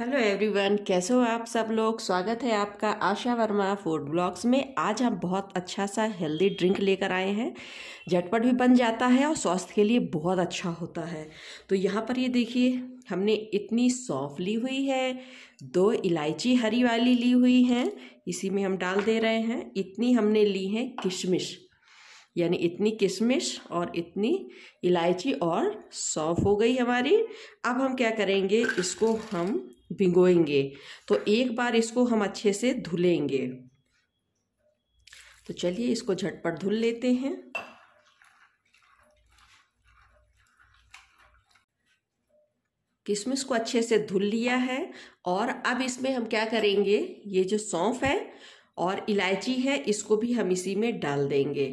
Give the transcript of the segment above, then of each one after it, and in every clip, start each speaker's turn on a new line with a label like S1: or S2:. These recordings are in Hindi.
S1: हेलो एवरीवन कैसे हो आप सब लोग स्वागत है आपका आशा वर्मा फूड ब्लॉग्स में आज हम बहुत अच्छा सा हेल्दी ड्रिंक लेकर आए हैं झटपट भी बन जाता है और स्वास्थ्य के लिए बहुत अच्छा होता है तो यहाँ पर ये देखिए हमने इतनी सौंफ ली हुई है दो इलायची हरी वाली ली हुई हैं इसी में हम डाल दे रहे हैं इतनी हमने ली है किशमिश यानी इतनी किशमिश और इतनी इलायची और सौंफ हो गई हमारी अब हम क्या करेंगे इसको हम भिगोएंगे हम्म। तो एक बार इसको हम अच्छे से धुलेंगे तो चलिए इसको झटपट धुल लेते हैं किशमिश को अच्छे से धुल लिया है और अब इसमें हम क्या करेंगे ये जो सौंफ है और इलायची है इसको भी हम इसी में डाल देंगे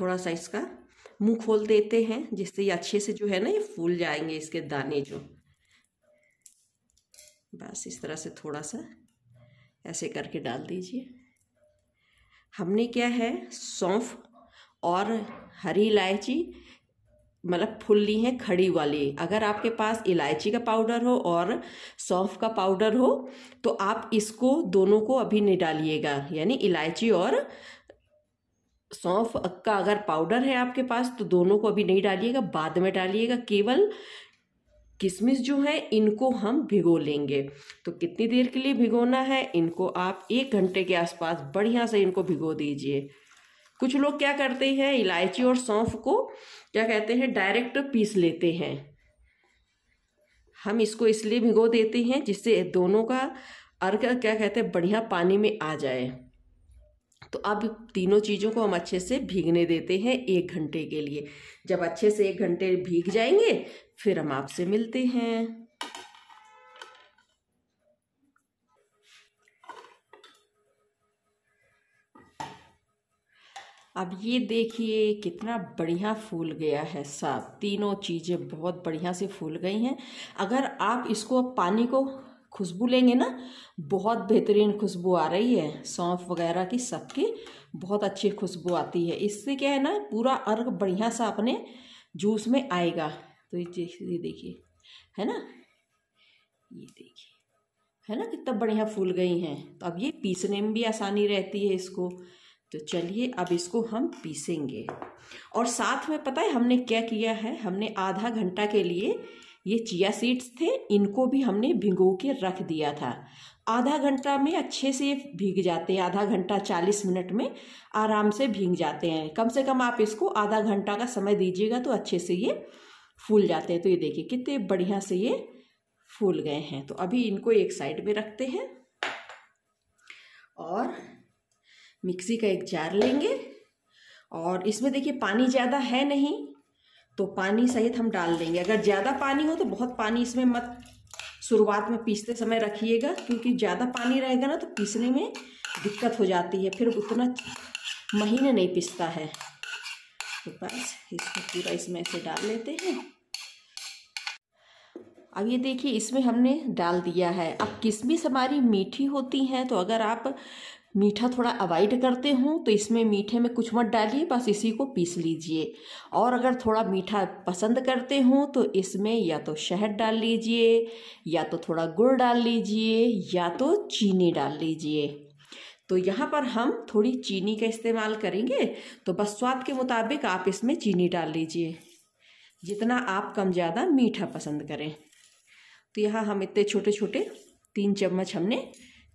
S1: थोड़ा सा इसका मुंह खोल देते हैं जिससे ये अच्छे से जो है ना ये फूल जाएंगे इसके दाने जो बस इस तरह से थोड़ा सा ऐसे करके डाल दीजिए हमने क्या है सौंफ और हरी इलायची मतलब फूल ली है खड़ी वाली अगर आपके पास इलायची का पाउडर हो और सौंफ का पाउडर हो तो आप इसको दोनों को अभी नहीं डालिएगा यानी इलायची और सौंफ का अगर पाउडर है आपके पास तो दोनों को अभी नहीं डालिएगा बाद में डालिएगा केवल किशमिश जो है इनको हम भिगो लेंगे तो कितनी देर के लिए भिगोना है इनको आप एक घंटे के आसपास बढ़िया से इनको भिगो दीजिए कुछ लोग क्या करते हैं इलायची और सौंफ को क्या कहते हैं डायरेक्ट पीस लेते हैं हम इसको इसलिए भिगो देते हैं जिससे दोनों का अर्घ क्या कहते हैं बढ़िया पानी में आ जाए तो अब तीनों चीज़ों को हम अच्छे से भीगने देते हैं एक घंटे के लिए जब अच्छे से एक घंटे भीग जाएंगे फिर हम आपसे मिलते हैं अब ये देखिए कितना बढ़िया फूल गया है साहब तीनों चीज़ें बहुत बढ़िया से फूल गई हैं अगर आप इसको पानी को खुशबू लेंगे ना बहुत बेहतरीन खुशबू आ रही है सौंफ वगैरह की सबकी बहुत अच्छी खुशबू आती है इससे क्या है ना पूरा अर्घ बढ़िया सा अपने जूस में आएगा तो ये देखिए है ना ये देखिए है ना कितना बढ़िया फूल गई हैं तो अब ये पीसने में भी आसानी रहती है इसको तो चलिए अब इसको हम पीसेंगे और साथ में पता है हमने क्या किया है हमने आधा घंटा के लिए ये चिया सीड्स थे इनको भी हमने भिगो के रख दिया था आधा घंटा में अच्छे से भीग जाते हैं आधा घंटा चालीस मिनट में आराम से भीग जाते हैं कम से कम आप इसको आधा घंटा का समय दीजिएगा तो अच्छे से ये फूल जाते हैं तो ये देखिए कितने बढ़िया से ये फूल गए हैं तो अभी इनको एक साइड में रखते हैं और मिक्सी का एक जार लेंगे और इसमें देखिए पानी ज़्यादा है नहीं तो पानी सहित हम डाल देंगे अगर ज़्यादा पानी हो तो बहुत पानी इसमें मत शुरुआत में पीसते समय रखिएगा क्योंकि ज़्यादा पानी रहेगा ना तो पीसने में दिक्कत हो जाती है फिर उतना महीने नहीं पिसता है तो बस इसको पूरा इसमें से डाल लेते हैं अब ये देखिए इसमें हमने डाल दिया है अब किशमिश हमारी मीठी होती हैं तो अगर आप मीठा थोड़ा अवॉइड करते हों तो इसमें मीठे में कुछ मत डालिए बस इसी को पीस लीजिए और अगर थोड़ा मीठा पसंद करते हों तो इसमें या तो शहद डाल लीजिए या तो थोड़ा गुड़ डाल लीजिए या तो चीनी डाल लीजिए तो यहाँ पर हम थोड़ी चीनी का इस्तेमाल करेंगे तो बस स्वाद के मुताबिक आप इसमें चीनी डाल लीजिए जितना आप कम ज़्यादा मीठा पसंद करें तो यहाँ हम इतने छोटे छोटे तीन चम्मच हमने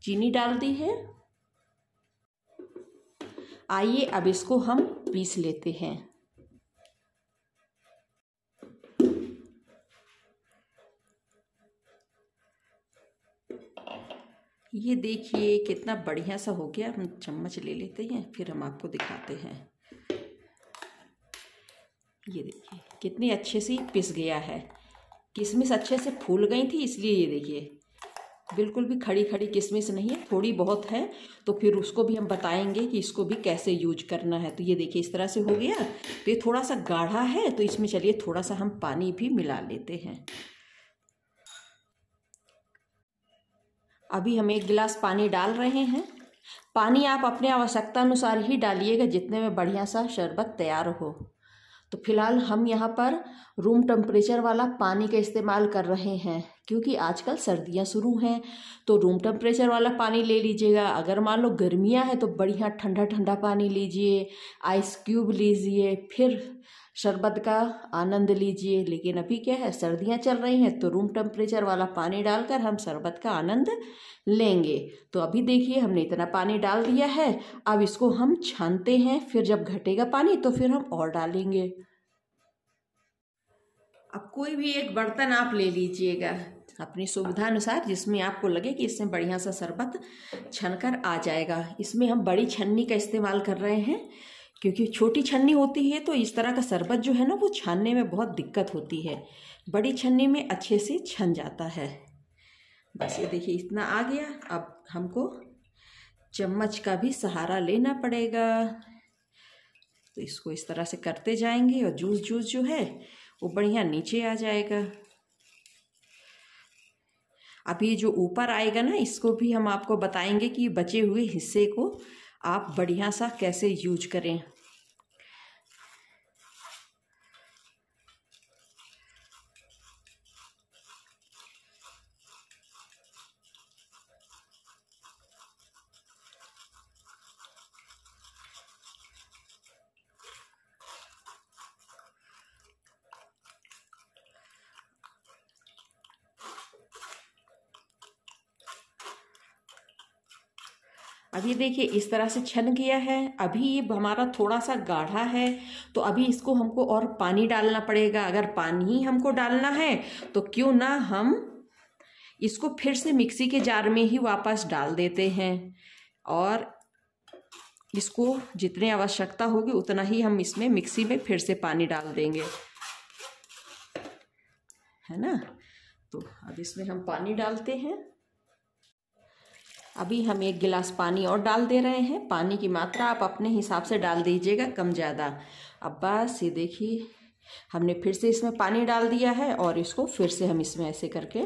S1: चीनी डाल दी है आइए अब इसको हम पीस लेते हैं ये देखिए कितना बढ़िया सा हो गया हम चम्मच ले लेते हैं फिर हम आपको दिखाते हैं ये देखिए कितने अच्छे से पिस गया है किसमिस अच्छे से फूल गई थी इसलिए ये देखिए बिल्कुल भी खड़ी खड़ी किशमिश नहीं है थोड़ी बहुत है तो फिर उसको भी हम बताएंगे कि इसको भी कैसे यूज करना है तो ये देखिए इस तरह से हो गया तो ये थोड़ा सा गाढ़ा है तो इसमें चलिए थोड़ा सा हम पानी भी मिला लेते हैं अभी हम एक गिलास पानी डाल रहे हैं पानी आप अपने आवश्यकता अनुसार ही डालिएगा जितने में बढ़िया सा शरबत तैयार हो तो फिलहाल हम यहाँ पर रूम टेम्परेचर वाला पानी का इस्तेमाल कर रहे हैं क्योंकि आजकल सर्दियां शुरू हैं तो रूम टेम्परेचर वाला पानी ले लीजिएगा अगर मान लो गर्मियां हैं तो बढ़िया ठंडा ठंडा पानी लीजिए आइस क्यूब लीजिए फिर शरबत का आनंद लीजिए लेकिन अभी क्या है सर्दियां चल रही हैं तो रूम टेम्परेचर वाला पानी डालकर हम शरबत का आनंद लेंगे तो अभी देखिए हमने इतना पानी डाल दिया है अब इसको हम छानते हैं फिर जब घटेगा पानी तो फिर हम और डालेंगे अब कोई भी एक बर्तन आप ले लीजिएगा अपनी सुविधा अनुसार जिसमें आपको लगे कि इससे बढ़िया सा शरबत छन कर आ जाएगा इसमें हम बड़ी छन्नी का इस्तेमाल कर रहे हैं क्योंकि छोटी छन्नी होती है तो इस तरह का शरबत जो है ना वो छानने में बहुत दिक्कत होती है बड़ी छन्नी में अच्छे से छन जाता है बस ये देखिए इतना आ गया अब हमको चम्मच का भी सहारा लेना पड़ेगा तो इसको इस तरह से करते जाएंगे और जूस जूस जो है वो बढ़िया नीचे आ जाएगा अब ये जो ऊपर आएगा ना इसको भी हम आपको बताएंगे कि बचे हुए हिस्से को आप बढ़िया सा कैसे यूज करें अभी देखिए इस तरह से छन गया है अभी ये हमारा थोड़ा सा गाढ़ा है तो अभी इसको हमको और पानी डालना पड़ेगा अगर पानी ही हमको डालना है तो क्यों ना हम इसको फिर से मिक्सी के जार में ही वापस डाल देते हैं और इसको जितनी आवश्यकता होगी उतना ही हम इसमें मिक्सी में फिर से पानी डाल देंगे है ना तो अब इसमें हम पानी डालते हैं अभी हम एक गिलास पानी और डाल दे रहे हैं पानी की मात्रा आप अपने हिसाब से डाल दीजिएगा कम ज़्यादा अब बस ये देखिए हमने फिर से इसमें पानी डाल दिया है और इसको फिर से हम इसमें ऐसे करके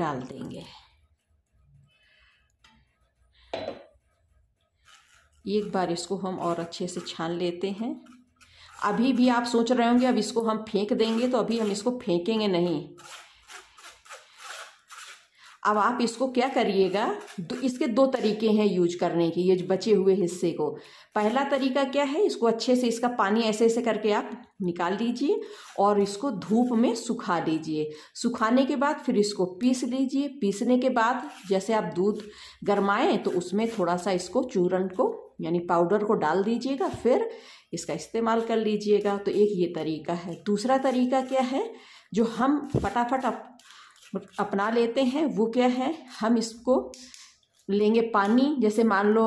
S1: डाल देंगे एक बार इसको हम और अच्छे से छान लेते हैं अभी भी आप सोच रहे होंगे अब इसको हम फेंक देंगे तो अभी हम इसको फेंकेंगे नहीं अब आप इसको क्या करिएगा तो इसके दो तरीके हैं यूज करने के ये बचे हुए हिस्से को पहला तरीका क्या है इसको अच्छे से इसका पानी ऐसे ऐसे करके आप निकाल दीजिए और इसको धूप में सुखा दीजिए सुखाने के बाद फिर इसको पीस लीजिए पीसने के बाद जैसे आप दूध गरमाएं तो उसमें थोड़ा सा इसको चूरन को यानी पाउडर को डाल दीजिएगा फिर इसका इस्तेमाल कर लीजिएगा तो एक ये तरीका है दूसरा तरीका क्या है जो हम फटाफट अपना लेते हैं वो क्या है हम इसको लेंगे पानी जैसे मान लो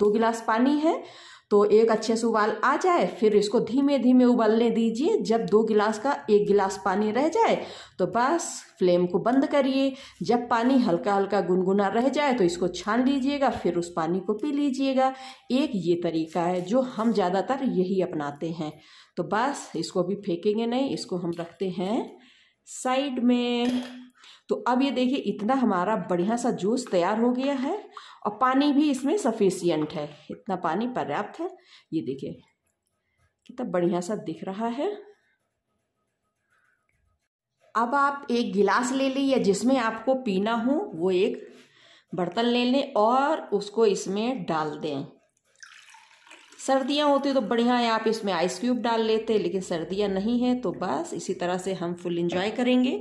S1: दो गिलास पानी है तो एक अच्छे से उबाल आ जाए फिर इसको धीमे धीमे उबालने दीजिए जब दो गिलास का एक गिलास पानी रह जाए तो बस फ्लेम को बंद करिए जब पानी हल्का हल्का गुनगुना रह जाए तो इसको छान लीजिएगा फिर उस पानी को पी लीजिएगा एक ये तरीका है जो हम ज़्यादातर यही अपनाते हैं तो बस इसको भी फेंकेंगे नहीं इसको हम रखते हैं साइड में तो अब ये देखिए इतना हमारा बढ़िया सा जूस तैयार हो गया है और पानी भी इसमें सफिशियंट है इतना पानी पर्याप्त है ये देखिए कितना बढ़िया सा दिख रहा है अब आप एक गिलास ले लें या जिसमें आपको पीना हो वो एक बर्तन ले लें और उसको इसमें डाल दें सर्दियाँ होती तो बढ़िया है आप इसमें आइस क्यूब डाल लेते लेकिन सर्दियाँ नहीं है तो बस इसी तरह से हम फुल इंजॉय करेंगे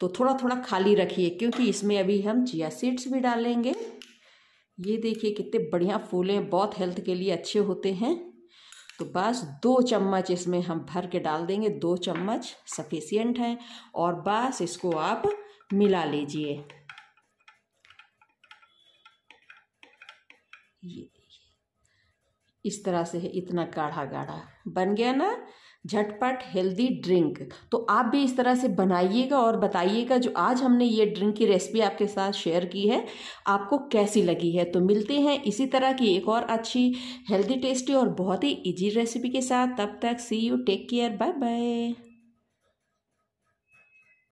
S1: तो थोड़ा थोड़ा खाली रखिए क्योंकि इसमें अभी हम चिया सीड्स भी डालेंगे ये देखिए कितने बढ़िया फूल हैं बहुत हेल्थ के लिए अच्छे होते हैं तो बस दो चम्मच इसमें हम भर के डाल देंगे दो चम्मच सफिशियंट हैं और बस इसको आप मिला लीजिए ये इस तरह से है इतना गाढ़ा गाढ़ा बन गया ना झटपट हेल्दी ड्रिंक तो आप भी इस तरह से बनाइएगा और बताइएगा जो आज हमने ये ड्रिंक की रेसिपी आपके साथ शेयर की है आपको कैसी लगी है तो मिलते हैं इसी तरह की एक और अच्छी हेल्दी टेस्टी और बहुत ही इजी रेसिपी के साथ तब तक see you take care bye bye